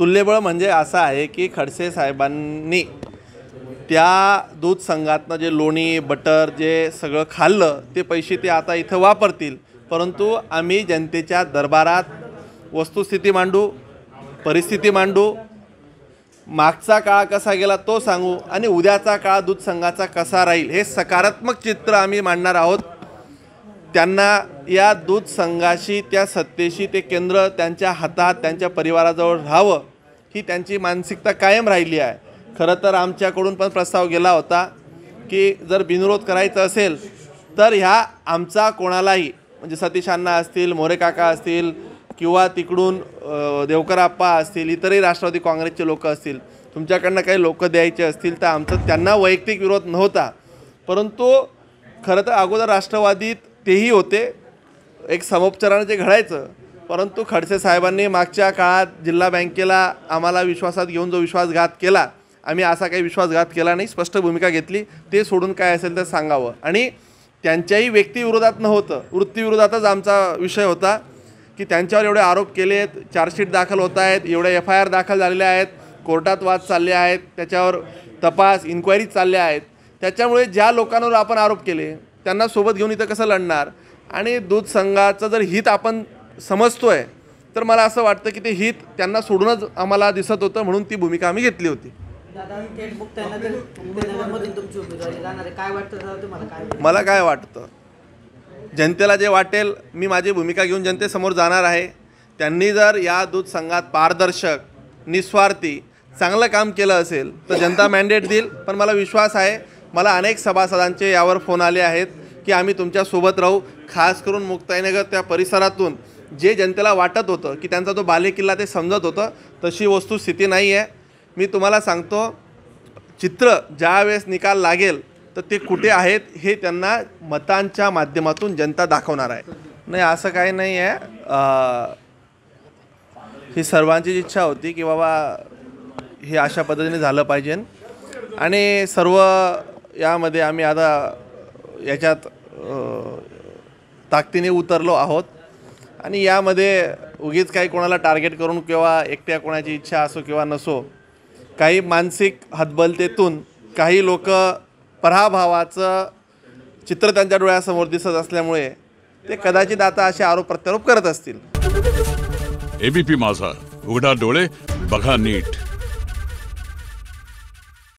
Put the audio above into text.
तुल्यबळ म्हणजे असं आहे की खडसे साहेबांनी त्या दूध संघातनं जे लोणी बटर जे सगळं खाल्लं ते पैसे ते आता इथं वापरतील परंतु आम्ही जनतेच्या दरबारात वस्तुस्थिती मांडू परिस्थिती मांडू मागचा काळ कसा गेला तो सांगू आणि उद्याचा काळ दूध संघाचा कसा राहील हे सकारात्मक चित्र आम्ही मांडणार आहोत त्यांना या दूध संघाशी त्या सत्तेशी ते केंद्र त्यांच्या हातात त्यांच्या परिवाराजवळ राहावं ही त्यांची मानसिकता कायम राहिली आहे खरं तर आमच्याकडून पण प्रस्ताव गेला होता की जर बिनविरोध करायचं असेल तर ह्या आमचा कोणालाही म्हणजे सतीशांना असतील मोरे काका असतील किंवा तिकडून देवकराप्पा असतील इतरही राष्ट्रवादी काँग्रेसचे लोक असतील तुमच्याकडनं काही लोक द्यायचे असतील तर आमचं त्यांना वैयक्तिक विरोध नव्हता परंतु खरं तर अगोदर राष्ट्रवादीत तेही होते एक समोपचाराने जे घडायचं परंतु खडसे साहेबांनी मागच्या काळात जिल्हा बँकेला आम्हाला विश्वासात घेऊन जो विश्वासघात केला आम्ही असा काही विश्वासघात केला नाही स्पष्ट भूमिका घेतली ते सोडून काय असेल तर सांगावं आणि त्यांच्याही व्यक्तीविरोधात नव्हतं वृत्तीविरोधातच आमचा विषय होता की त्यांच्यावर एवढे आरोप केले आहेत चार्जशीट दाखल होत आहेत एवढे एफ आय आर दाखल झालेले आहेत कोर्टात वाद चालले आहेत त्याच्यावर तपास इन्क्वायरी चालल्या आहेत त्याच्यामुळे ज्या लोकांवर आपण आरोप केले त्यांना सोबत घेऊन इथं कसं लढणार आणि दूध संघाचं जर हित आपण समजतो आहे तर मला असं वाटतं की ते हित त्यांना सोडूनच आम्हाला दिसत होतं म्हणून ती भूमिका आम्ही घेतली होती मला काय वाटतं जनतेला जे वाटेल मी माझी भूमिका घेऊन जनतेसमोर जाणार आहे त्यांनी जर या दूध संघात पारदर्शक निस्वार्थी चांगलं काम केलं असेल तर जनता मॅन्डेट देईल पण मला विश्वास आहे मला अनेक सभासदांचे यावर फोन आले आहेत की आम्ही तुमच्यासोबत राहू खास करून मुक्ताईनगर त्या परिसरातून जे जनतेला वाटत होतं की त्यांचा तो बालेकिल्ला ते समजत होतं तशी वस्तुस्थिती नाही आहे मी तुम्हाला सांगतो चित्र ज्यावेळेस निकाल लागेल तर ते कुठे आहेत हे त्यांना मतांच्या माध्यमातून जनता दाखवणार आहे नाही असं काही नाही आहे ही सर्वांचीच इच्छा होती की बाबा हे अशा पद्धतीने झालं पाहिजे आणि सर्व यामध्ये आम्ही आता याच्यात ताकदीने उतरलो आहोत आणि यामध्ये उगीच काही कोणाला टार्गेट करून किंवा एकट्या कोणाची इच्छा असो किंवा नसो काही मानसिक हतबलतेतून काही लोक पराभावाचं चित्र त्यांच्या डोळ्यासमोर दिसत असल्यामुळे ते कदाचित आता असे आरोप प्रत्यारोप करत असतील एबीपी माझा उघडा डोळे बघा नीट